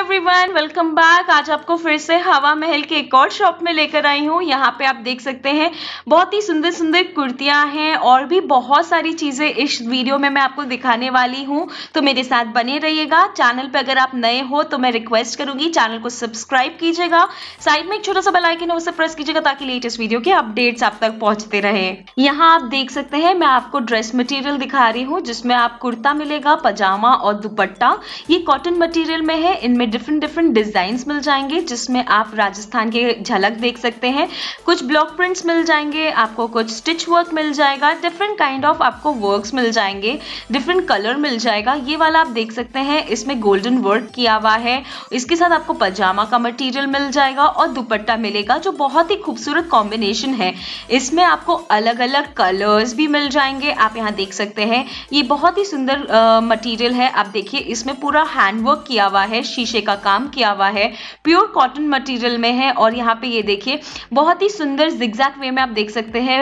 everyone welcome back आज आपको फिर से हवा महल के एक और शॉप में लेकर आई हूँ यहाँ पे आप देख सकते हैं बहुत ही सुंदर सुंदर कुर्तियाँ हैं और भी बहुत सारी चीज़ें इस वीडियो में मैं आपको दिखाने वाली हूँ तो मेरे साथ बने रहिएगा चैनल पे अगर आप नए हो तो मैं रिक्वेस्ट करूँगी चैनल को सब्सक्राइब कीजिएगा साइड में एक छोटा सा बेलाइकन है उसे प्रेस कीजिएगा ताकि लेटेस्ट वीडियो के अपडेट्स आप तक पहुँचते रहे यहाँ आप देख सकते हैं मैं आपको ड्रेस मटीरियल दिखा रही हूँ जिसमें आप कुर्ता मिलेगा पजामा और दुपट्टा ये कॉटन मटीरियल में है इनमें डिफरेंट डिफरेंट डिज़ाइंस मिल जाएंगे जिसमें आप राजस्थान के झलक देख सकते हैं कुछ ब्लॉक प्रिंट्स मिल जाएंगे आपको कुछ स्टिच वर्क मिल जाएगा डिफरेंट काइंड ऑफ आपको वर्क्स मिल जाएंगे डिफरेंट कलर मिल जाएगा ये वाला आप देख सकते हैं इसमें गोल्डन वर्क किया हुआ है इसके साथ आपको पजामा का मटीरियल मिल जाएगा और दुपट्टा मिलेगा जो बहुत ही खूबसूरत कॉम्बिनेशन है इसमें आपको अलग अलग कलर्स भी मिल जाएंगे आप यहाँ देख सकते हैं ये बहुत ही सुंदर मटेरियल है आप देखिए इसमें पूरा हैंडवर्क किया हुआ है शीशे नीचे का काम किया हुआ है प्योर कॉटन मटेरियल में है और यहाँ पे ये देखिए बहुत ही सुंदर जिग्जैक वे में आप देख सकते हैं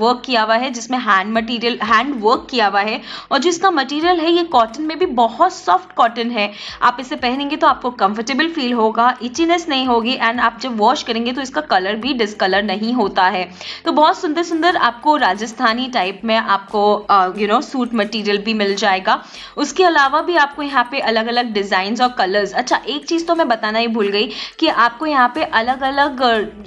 वर्क किया हुआ है जिसमें हैंड मटेरियल हैंड वर्क किया हुआ है और जो इसका मटीरियल है ये कॉटन में भी बहुत सॉफ्ट कॉटन है आप इसे पहनेंगे तो आपको कंफर्टेबल फील होगा इचीनेस नहीं होगी एंड आप जब वॉश करेंगे तो इसका कलर भी डिसकलर नहीं होता है तो बहुत सुंदर सुंदर आपको राजस्थानी टाइप में आपको यू नो सूट मटेरियल भी मिल जाएगा उसके अलावा भी आपको यहाँ पे अलग अलग डिज़ाइन और कलर्स अच्छा हाँ एक चीज़ तो मैं बताना ही भूल गई कि आपको यहाँ पे अलग अलग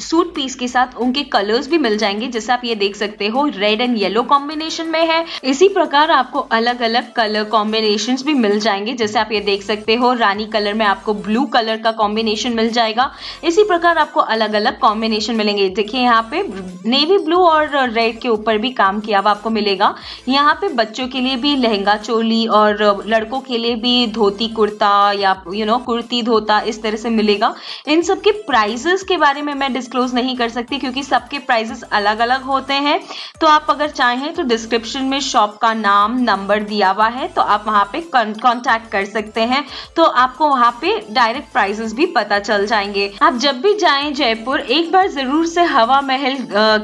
सूट पीस के साथ उनके कलर्स भी मिल जाएंगे जैसे आप ये देख सकते हो रेड एंड येलो कॉम्बिनेशन में है इसी प्रकार आपको अलग अलग कलर कॉम्बिनेशन भी मिल जाएंगे जैसे आप ये देख सकते हो रानी कलर में आपको ब्लू कलर का कॉम्बिनेशन मिल जाएगा इसी प्रकार आपको अलग अलग कॉम्बिनेशन मिलेंगे देखिए यहाँ पे नेवी ब्लू और रेड के ऊपर भी काम किया हुआ आपको मिलेगा यहाँ पे बच्चों के लिए भी लहंगा चोली और लड़कों के लिए भी धोती कुर्ता या यू नो कुर्ता कुर्ती धोता इस तरह से मिलेगा इन सब के प्राइजेस के बारे में मैं डिस्क्लोज नहीं कर सकती क्योंकि सबके प्राइजेस अलग अलग होते हैं तो आप अगर चाहें तो डिस्क्रिप्शन में शॉप का नाम नंबर दिया हुआ है तो आप वहाँ पे कॉन्टैक्ट कर सकते हैं तो आपको वहाँ पे डायरेक्ट प्राइजेस भी पता चल जाएंगे आप जब भी जाए जयपुर एक बार जरूर से हवा महल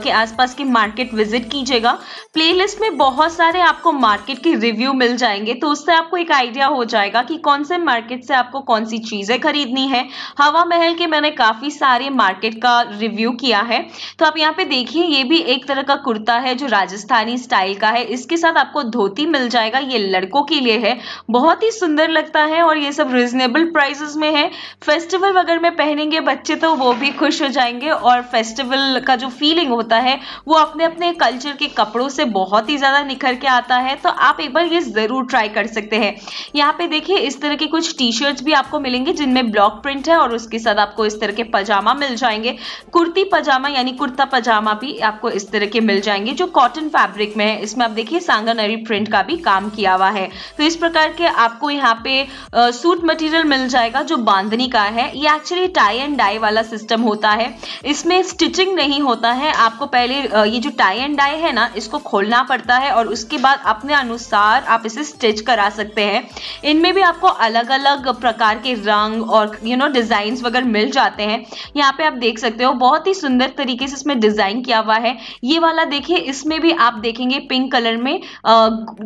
के आसपास की मार्केट विजिट कीजिएगा प्लेलिस्ट में बहुत सारे आपको मार्केट के रिव्यू मिल जाएंगे तो उससे आपको एक आइडिया हो जाएगा कि कौन से मार्केट से आपको कौन सी सी चीज़ें खरीदनी है हवा महल के मैंने काफ़ी सारे मार्केट का रिव्यू किया है तो आप यहाँ पे देखिए ये भी एक तरह का कुर्ता है जो राजस्थानी स्टाइल का है इसके साथ आपको धोती मिल जाएगा ये लड़कों के लिए है बहुत ही सुंदर लगता है और ये सब रिजनेबल प्राइजेस में है फेस्टिवल वगैरह में पहनेंगे बच्चे तो वो भी खुश हो जाएंगे और फेस्टिवल का जो फीलिंग होता है वो अपने अपने कल्चर के कपड़ों से बहुत ही ज़्यादा निखर के आता है तो आप एक बार ये ज़रूर ट्राई कर सकते हैं यहाँ पे देखिए इस तरह के कुछ टी शर्ट भी आपको मिलेंगे जिनमें ब्लॉक प्रिंट है और उसके साथ आपको इस तरह के पजामा मिल जाएंगे कुर्ती पजामा यानी कुर्ता पजामा भी आपको इस तरह के मिल जाएंगे जो कॉटन फैब्रिक में है इसमें आप देखिए सांगानरी प्रिंट का भी काम किया हुआ है तो इस प्रकार के आपको यहाँ पे सूट मटेरियल मिल जाएगा जो बांधनी का है ये एक्चुअली टाई एंड डाई वाला सिस्टम होता है इसमें स्टिचिंग नहीं होता है आपको पहले ये जो टाई एंड डाई है ना इसको खोलना पड़ता है और उसके बाद अपने अनुसार आप इसे स्टिच करा सकते हैं इनमें भी आपको अलग अलग प्रकार के रंग और यू नो डिज़ाइंस वगैरह मिल जाते हैं यहाँ पे आप देख सकते हो बहुत ही सुंदर तरीके से इसमें डिज़ाइन किया हुआ है ये वाला देखिए इसमें भी आप देखेंगे पिंक कलर में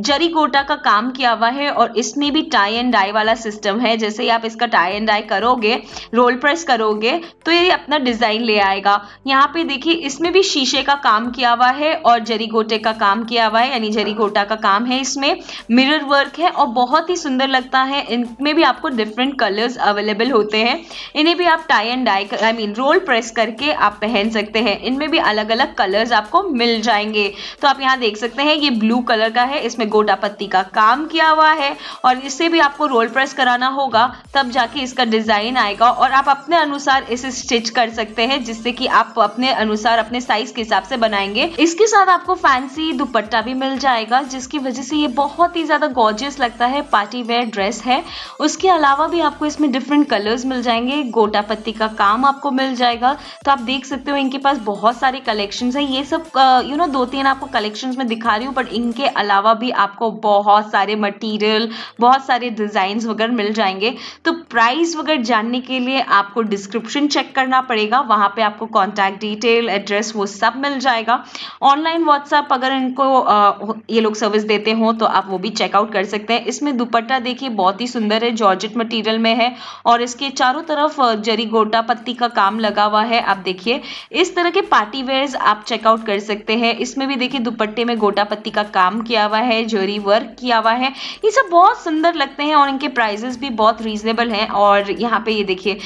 जरी कोटा का काम किया हुआ है और इसमें भी टाई एंड डाई वाला सिस्टम है जैसे ही आप इसका टाई एंड डाई करोगे रोल प्रेस करोगे तो ये अपना डिज़ाइन ले आएगा यहाँ पे देखिए इसमें भी शीशे का काम किया हुआ है और जरी गोटे का काम किया हुआ है यानी जरी गोटा का काम है इसमें मिरर वर्क है और बहुत ही सुंदर लगता है इनमें भी आपको डिफरेंट कलर ब्लाउजेस अवेलेबल होते हैं इन्हें भी आप tie and dye I mean roll press करके आप पहन सकते हैं इनमें भी अलग अलग कलर्स आपको मिल जाएंगे तो आप यहाँ देख सकते हैं ये ब्लू कलर का है इसमें गोटा पत्ती का काम किया हुआ है और इससे भी आपको रोल प्रेस कराना होगा तब जाके इसका डिज़ाइन आएगा और आप अपने अनुसार इसे स्टिच कर सकते हैं जिससे कि आप अपने अनुसार अपने साइज के हिसाब से बनाएंगे इसके साथ आपको फैंसी दुपट्टा भी मिल जाएगा जिसकी वजह से ये बहुत ही ज़्यादा गॉर्जियस लगता है पार्टी वेयर ड्रेस है उसके अलावा भी आपको इसमें डिफरेंट कलर्स मिल जाएंगे गोटा पत्ती का काम आपको मिल जाएगा तो आप देख सकते हो इनके पास बहुत सारे कलेक्शन है ये सब यू नो दो तीन आपको कलेक्शन में दिखा रही हूँ बट इनके अलावा भी आपको बहुत सारे मटीरियल बहुत सारे डिजाइन वगैरह मिल जाएंगे तो प्राइस वगैरह जानने के लिए आपको डिस्क्रिप्शन चेक करना पड़ेगा वहाँ पे आपको कॉन्टैक्ट डिटेल एड्रेस वो सब मिल जाएगा ऑनलाइन व्हाट्सअप अगर इनको ये लोग सर्विस देते हो तो आप वो भी चेकआउट कर सकते हैं इसमें दुपट्टा देखिए बहुत ही सुंदर है जॉर्जेट मटेरियल में है है और इसके चारों तरफ जरी गोटा पत्ती का काम लगा हुआ है आप देखिए इस तरह के पार्टी वेयर्स आप चेकआउट कर सकते हैं इसमें भी देखिए दुपट्टे में गोटा पत्ती का काम किया हुआ है जरी वर्क किया हुआ है ये सब बहुत सुंदर लगते हैं और इनके प्राइजेस भी बहुत रीजनेबल हैं और यहाँ पे ये देखिए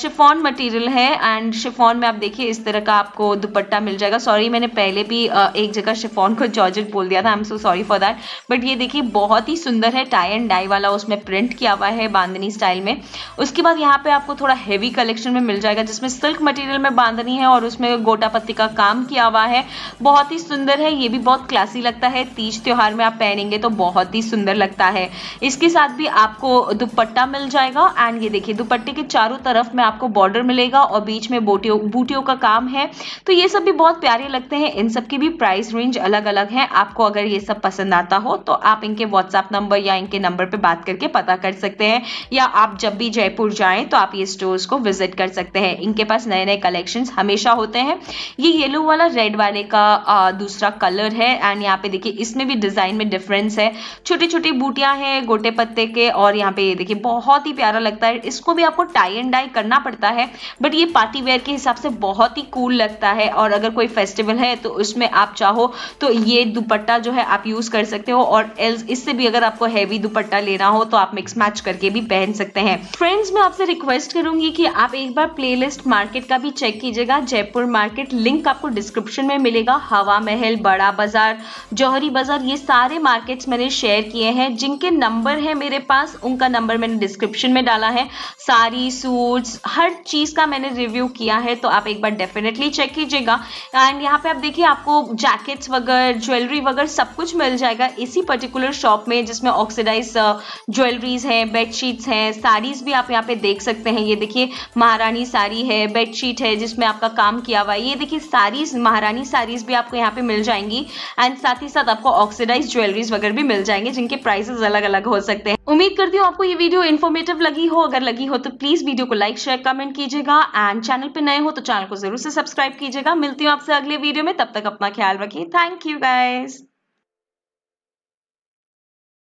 शिफॉन मटेरियल है एंड शिफॉन में आप देखिए इस तरह का आपको दुपट्टा मिल जाएगा सॉरी मैंने पहले भी एक जगह शिफॉन को जॉर्जेट बोल दिया था I am so sorry for that but ये देखिए बहुत ही सुंदर है टाई एंड डाई वाला उसमें प्रिंट किया हुआ है बांधनी स्टाइल में में उसके बाद यहाँ पे आपको थोड़ा हेवी कलेक्शन में मिल जाएगा जिसमें सिल्क मटेरियल में बांधनी है और उसमें गोटा पत्ती का काम किया हुआ है बहुत ही सुंदर है ये भी बहुत क्लासी लगता है तीज त्यौहार में आप पहनेंगे तो बहुत ही सुंदर लगता है इसके साथ भी आपको दुपट्टा मिल जाएगा एंड ये देखिए दुपट्टे के चारों तरफ में आपको बॉर्डर मिलेगा और बीच में बोटियों बूटियों का काम है तो ये सब भी बहुत प्यारे लगते हैं इन सबकी भी प्राइस रेंज अलग अलग है आपको अगर ये सब पसंद आता हो तो आप इनके व्हाट्सएप नंबर या इनके नंबर पर बात करके पता कर सकते हैं या आप जब भी जयपुर जाएँ तो आप ये स्टोर्स को विजिट कर सकते हैं इनके पास नए नए कलेक्शंस हमेशा होते हैं ये येलो वाला रेड वाले का आ, दूसरा कलर है एंड यहाँ पे देखिए इसमें भी डिज़ाइन में डिफरेंस है छोटी छोटी बूटियाँ हैं गोटे पत्ते के और यहाँ पे देखिए बहुत ही प्यारा लगता है इसको भी आपको टाई एंड डाई करना पड़ता है बट ये पार्टी वेयर के हिसाब से बहुत ही कूल लगता है और अगर कोई फेस्टिवल है तो उसमें आप चाहो तो ये दुपट्टा जो है आप यूज़ कर सकते हो और एल्स इससे भी अगर आपको हैवी दुपट्टा लेना हो तो आप मिक्स मैच करके भी पहन सकते हैं हैं फ्रेंड्स मैं आपसे रिक्वेस्ट करूंगी कि आप एक बार प्लेलिस्ट मार्केट का भी चेक कीजिएगा जयपुर मार्केट लिंक आपको डिस्क्रिप्शन में मिलेगा हवा महल बड़ा बाजार जौहरी बाजार ये सारे मार्केट्स मैंने शेयर किए हैं जिनके नंबर है मेरे पास उनका नंबर मैंने डिस्क्रिप्शन में डाला है सारी सूट हर चीज़ का मैंने रिव्यू किया है तो आप एक बार डेफिनेटली चेक कीजिएगा एंड यहाँ पे आप देखिए आपको जैकेट्स वगैरह ज्वेलरी वगैरह सब कुछ मिल जाएगा इसी पर्टिकुलर शॉप में जिसमें ऑक्सीडाइज ज्वेलरीज uh, हैं बेडशीट्स हैं साड़ीज भी आप यहाँ पे देख सकते हैं ये देखिए महारानी साड़ी है बेडशीट है जिसमें आपका काम किया हुआ है ये देखिए साड़ीज महारानी साड़ीज भी आपको यहाँ पे मिल जाएंगी एंड साथ ही साथ आपको ऑक्सीडाइज ज्वेलरीज वगैरह भी मिल जाएंगे जिनके प्राइसेस अलग अलग हो सकते हैं उम्मीद करती हूँ आपको ये वीडियो इन्फॉर्मेटिव लगी हो अगर लगी हो तो प्लीज वीडियो को लाइक शेयर कमेंट कीजिएगा एंड चैनल पर नए हो तो चैनल को जरूर से सब्सक्राइब कीजिएगा मिलती हूँ आपसे अगले वीडियो में तब तक अपना ख्याल रखिए थैंक यू गाइज